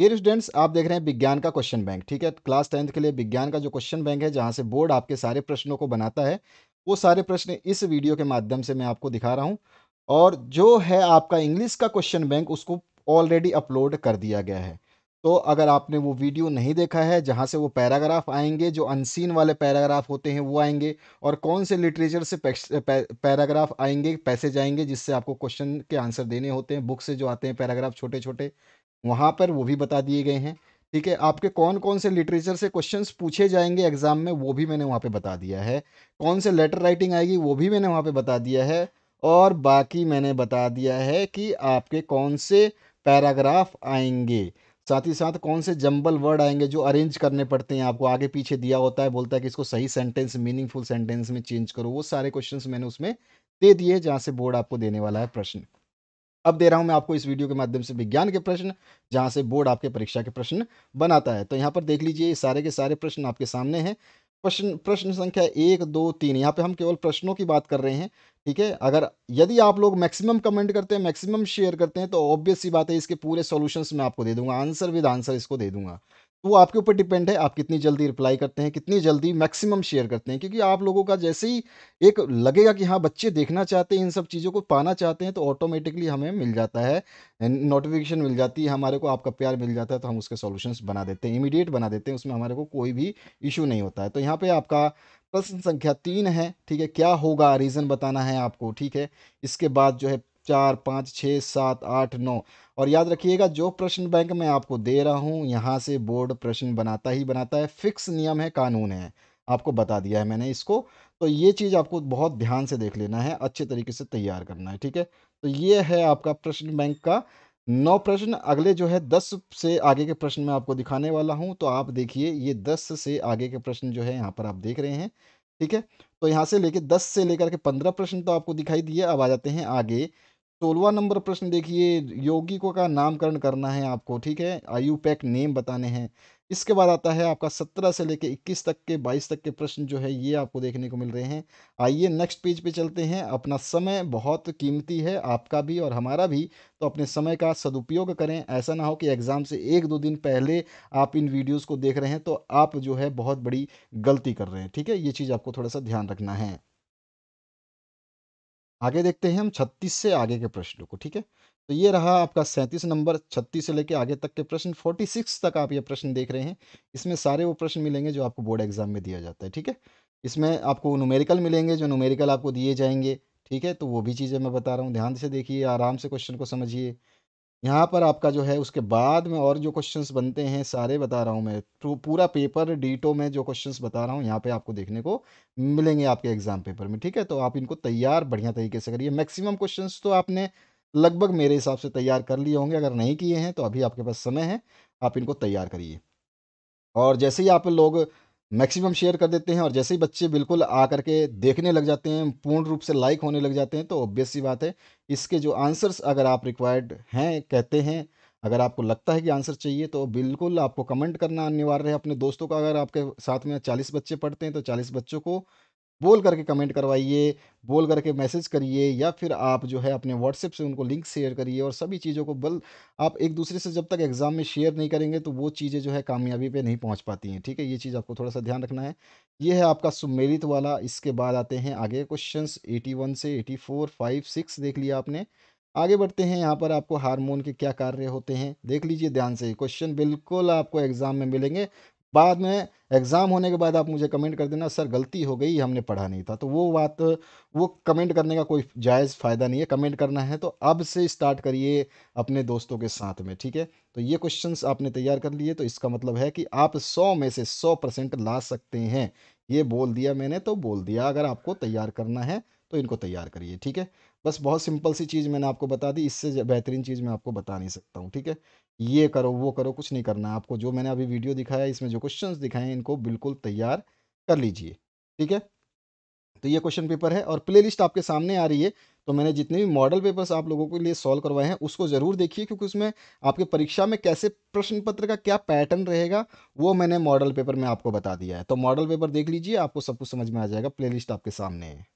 ये स्टूडेंट्स आप देख रहे हैं विज्ञान का क्वेश्चन बैंक ठीक है क्लास टेंथ के लिए विज्ञान का जो क्वेश्चन बैंक है जहाँ से बोर्ड आपके सारे प्रश्नों को बनाता है वो सारे प्रश्न इस वीडियो के माध्यम से मैं आपको दिखा रहा हूँ और जो है आपका इंग्लिश का क्वेश्चन बैंक उसको ऑलरेडी अपलोड कर दिया गया है तो अगर आपने वो वीडियो नहीं देखा है जहाँ से वो पैराग्राफ आएंगे जो अनसीन वाले पैराग्राफ होते हैं वो आएंगे और कौन से लिटरेचर से पैराग्राफ आएंगे पैसेज आएंगे जिससे आपको क्वेश्चन के आंसर देने होते हैं बुक से जो आते हैं पैराग्राफ छोटे छोटे वहाँ पर वो भी बता दिए गए हैं ठीक है आपके कौन कौन से लिटरेचर से क्वेश्चंस पूछे जाएंगे एग्जाम में वो भी मैंने वहाँ पे बता दिया है कौन से लेटर राइटिंग आएगी वो भी मैंने वहाँ पे बता दिया है और बाकी मैंने बता दिया है कि आपके कौन से पैराग्राफ आएंगे साथ ही साथ कौन से जंबल वर्ड आएंगे जो अरेंज करने पड़ते हैं आपको आगे पीछे दिया होता है बोलता है कि इसको सही सेंटेंस मीनिंगफुल सेंटेंस में चेंज करो वो सारे क्वेश्चंस मैंने उसमें दे दिए जहाँ से बोर्ड आपको देने वाला है प्रश्न अब दे रहा हूं मैं आपको इस वीडियो के माध्यम से विज्ञान के प्रश्न जहां से बोर्ड आपके परीक्षा के प्रश्न बनाता है तो यहां पर देख लीजिए सारे के सारे प्रश्न आपके सामने हैं प्रश्न प्रश्न संख्या एक दो तीन यहाँ पे हम केवल प्रश्नों की बात कर रहे हैं ठीक है अगर यदि आप लोग मैक्सिमम कमेंट करते हैं मैक्सिमम शेयर करते हैं तो ऑब्वियस सी बात है इसके पूरे सॉल्यूशंस मैं आपको दे दूंगा आंसर विद आंसर इसको दे दूंगा तो वो आपके ऊपर डिपेंड है आप कितनी जल्दी रिप्लाई करते हैं कितनी जल्दी मैक्सिमम शेयर करते हैं क्योंकि आप लोगों का जैसे ही एक लगेगा कि हाँ बच्चे देखना चाहते हैं इन सब चीज़ों को पाना चाहते हैं तो ऑटोमेटिकली हमें मिल जाता है नोटिफिकेशन मिल जाती है हमारे को आपका प्यार मिल जाता है तो हम उसके सोल्यूशंस बना देते हैं इमीडिएट बना देते हैं उसमें हमारे को कोई भी इशू नहीं होता है तो यहाँ पर आपका प्रश्न संख्या तीन है ठीक है क्या होगा रीज़न बताना है आपको ठीक है इसके बाद जो है चार पाँच छः सात आठ नौ और याद रखिएगा जो प्रश्न बैंक मैं आपको दे रहा हूँ यहाँ से बोर्ड प्रश्न बनाता ही बनाता है फिक्स नियम है कानून है आपको बता दिया है मैंने इसको तो ये चीज़ आपको बहुत ध्यान से देख लेना है अच्छे तरीके से तैयार करना है ठीक है तो ये है आपका प्रश्न बैंक का नौ प्रश्न अगले जो है दस से आगे के प्रश्न में आपको दिखाने वाला हूँ तो आप देखिए ये दस से आगे के प्रश्न जो है यहाँ पर आप देख रहे हैं ठीक है तो यहाँ से लेके दस से लेकर के पंद्रह प्रश्न तो आपको दिखाई दिए अब आ जाते हैं आगे सोलवा नंबर प्रश्न देखिए यौगिकों का नामकरण करना है आपको ठीक है आयु पैक नेम बताने हैं इसके बाद आता है आपका सत्रह से लेके इक्कीस तक के बाईस तक के प्रश्न जो है ये आपको देखने को मिल रहे हैं आइए नेक्स्ट पेज पे चलते हैं अपना समय बहुत कीमती है आपका भी और हमारा भी तो अपने समय का सदुपयोग करें ऐसा ना हो कि एग्ज़ाम से एक दो दिन पहले आप इन वीडियोज़ को देख रहे हैं तो आप जो है बहुत बड़ी गलती कर रहे हैं ठीक है ये चीज़ आपको थोड़ा सा ध्यान रखना है आगे देखते हैं हम छत्तीस से आगे के प्रश्नों को ठीक है तो ये रहा आपका सैंतीस नंबर छत्तीस से लेकर आगे तक के प्रश्न फोर्टी सिक्स तक आप ये प्रश्न देख रहे हैं इसमें सारे वो प्रश्न मिलेंगे जो आपको बोर्ड एग्जाम में दिया जाता है ठीक है इसमें आपको नुमेरिकल मिलेंगे जो नुमेरिकल आपको दिए जाएंगे ठीक है तो वो भी चीज़ें मैं बता रहा हूँ ध्यान से देखिए आराम से क्वेश्चन को समझिए यहाँ पर आपका जो है उसके बाद में और जो क्वेश्चंस बनते हैं सारे बता रहा हूँ मैं पूरा पेपर डीटो में जो क्वेश्चंस बता रहा हूँ यहाँ पे आपको देखने को मिलेंगे आपके एग्जाम पेपर में ठीक है तो आप इनको तैयार बढ़िया तरीके से करिए मैक्सिमम क्वेश्चंस तो आपने लगभग मेरे हिसाब से तैयार कर लिए होंगे अगर नहीं किए हैं तो अभी आपके पास समय है आप इनको तैयार करिए और जैसे ही आप लोग मैक्सिमम शेयर कर देते हैं और जैसे ही बच्चे बिल्कुल आ करके देखने लग जाते हैं पूर्ण रूप से लाइक होने लग जाते हैं तो ऑब्वियस सी बात है इसके जो आंसर्स अगर आप रिक्वायर्ड हैं कहते हैं अगर आपको लगता है कि आंसर चाहिए तो बिल्कुल आपको कमेंट करना अनिवार्य है अपने दोस्तों का अगर आपके साथ में चालीस बच्चे पढ़ते हैं तो चालीस बच्चों को बोल करके कमेंट करवाइए बोल करके मैसेज करिए या फिर आप जो है अपने व्हाट्सएप से उनको लिंक शेयर करिए और सभी चीज़ों को बल आप एक दूसरे से जब तक एग्ज़ाम में शेयर नहीं करेंगे तो वो चीज़ें जो है कामयाबी पे नहीं पहुंच पाती हैं ठीक है ये चीज़ आपको थोड़ा सा ध्यान रखना है ये है आपका सुमेलित वाला इसके बाद आते हैं आगे क्वेश्चन एटी वन से एटी फोर फाइव सिक्स देख लिया आपने आगे बढ़ते हैं यहाँ पर आपको हार्मोन के क्या कार्य होते हैं देख लीजिए ध्यान से क्वेश्चन बिल्कुल आपको एग्जाम में मिलेंगे बाद में एग्ज़ाम होने के बाद आप मुझे कमेंट कर देना सर गलती हो गई हमने पढ़ा नहीं था तो वो बात वो कमेंट करने का कोई जायज़ फ़ायदा नहीं है कमेंट करना है तो अब से स्टार्ट करिए अपने दोस्तों के साथ में ठीक है तो ये क्वेश्चंस आपने तैयार कर लिए तो इसका मतलब है कि आप सौ में से सौ परसेंट ला सकते हैं ये बोल दिया मैंने तो बोल दिया अगर आपको तैयार करना है तो इनको तैयार करिए ठीक है बस बहुत सिंपल सी चीज़ मैंने आपको बता दी इससे बेहतरीन चीज़ मैं आपको बता नहीं सकता हूँ ठीक है ये करो वो करो कुछ नहीं करना है आपको जो मैंने अभी वीडियो दिखाया इसमें जो क्वेश्चन दिखाए इनको बिल्कुल तैयार कर लीजिए ठीक है तो ये क्वेश्चन पेपर है और प्ले लिस्ट आपके सामने आ रही है तो मैंने जितने भी मॉडल पेपर्स आप लोगों के लिए सॉल्व करवाए हैं उसको ज़रूर देखिए क्योंकि उसमें आपके परीक्षा में कैसे प्रश्न पत्र का क्या पैटर्न रहेगा वो मैंने मॉडल पेपर में आपको बता दिया है तो मॉडल पेपर देख लीजिए आपको सब कुछ समझ में आ जाएगा प्लेलिस्ट आपके सामने है